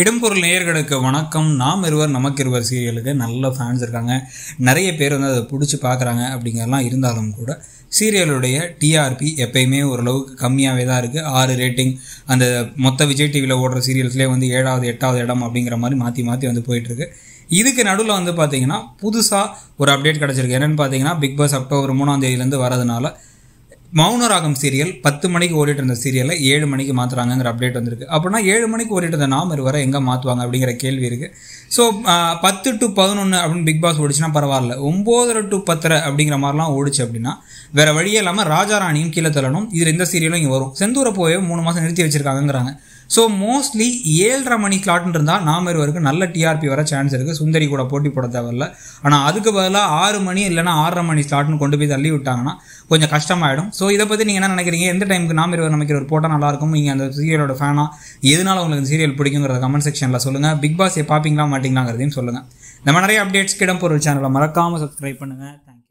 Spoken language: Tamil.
இடம்பொருள் நேயர்களுக்கு வணக்கம் நாம் இருவர் நமக்கு இருவர் சீரியலுக்கு நல்ல ஃபேன்ஸ் இருக்காங்க நிறைய பேர் வந்து அதை பிடிச்சி பார்க்குறாங்க அப்படிங்கிறலாம் இருந்தாலும் கூட சீரியலுடைய டிஆர்பி எப்பயுமே ஓரளவுக்கு கம்மியாகவே தான் இருக்குது ஆறு ரேட்டிங் அந்த மொத்த விஜய் டிவியில் ஓடுற சீரியல்ஸ்லேயே வந்து ஏழாவது எட்டாவது இடம் அப்படிங்கிற மாதிரி மாற்றி மாற்றி வந்து போயிட்டுருக்கு இதுக்கு நடுவில் வந்து பார்த்தீங்கன்னா புதுசாக ஒரு அப்டேட் கிடச்சிருக்கு என்னென்னு பார்த்தீங்கன்னா பிக் பாஸ் அக்டோபர் மூணாம் தேதியிலேருந்து வரதுனால மௌனராகம் சீரியல் பத்து மணிக்கு ஓடிட்டு இருந்த சீரியலை ஏழு மணிக்கு மாற்றுறாங்கிற அப்டேட் வந்திருக்கு அப்படின்னா ஏழு மணிக்கு ஓடிட்டு இருந்த நாம் இருவரை எங்கே மாற்றுவாங்க அப்படிங்கிற கேள்வி இருக்குது ஸோ பத்து டு பதினொன்று அப்படின்னு பிக் பாஸ் ஓடிச்சுன்னா பரவாயில்ல ஒம்போதரை டு பத்தரை அப்படிங்கிற மாதிரிலாம் ஓடிச்சு அப்படின்னா வேறு வழியே இல்லாமல் ராஜா ராணியும் கீழே தள்ளணும் இதில் எந்த சீரியலும் இங்கே வரும் செந்தூரை போய் மூணு மாதம் நிறுத்தி வச்சிருக்காங்கிறாங்க ஸோ மோஸ்ட்லி ஏழரை மணி கிளாட்னு இருந்தால் நாம் இருவருக்கு நல்ல டிஆர்பி வர சான்ஸ் இருக்குது சுந்தரி கூட போட்டி போட தேவையில்ல ஆனால் அதுக்கு பதிலாக ஆறு மணி இல்லைனா ஆறரை மணி ஸ்லாட்னு கொண்டு போய் தள்ளி விட்டாங்கன்னா கொஞ்சம் கஷ்டமாயிடும் ஸோ இதை பற்றி நீங்கள் என்ன நினைக்கிறீங்க எந்த டைமுக்கு நாம் நமக்கு ஒரு போட்டால் நல்லாயிருக்கும் நீங்கள் அந்த சீரியலோட ஃபேனாக எதுனால உங்களுக்கு இந்த சீரியல் பிடிக்குங்கிறத கமெண்ட் செக்ஷனில் சொல்லுங்கள் பிக் பாஸ் பார்ப்பீங்களா மாட்டிங்களாங்கிறதையும் சொல்லுங்கள் நம்ம நிறைய அப்டேட்ஸ் கிடம் பொருள் சேனலை மறக்காமல் சப்ஸ்கிரைப் பண்ணுங்கள் தேங்க்யூ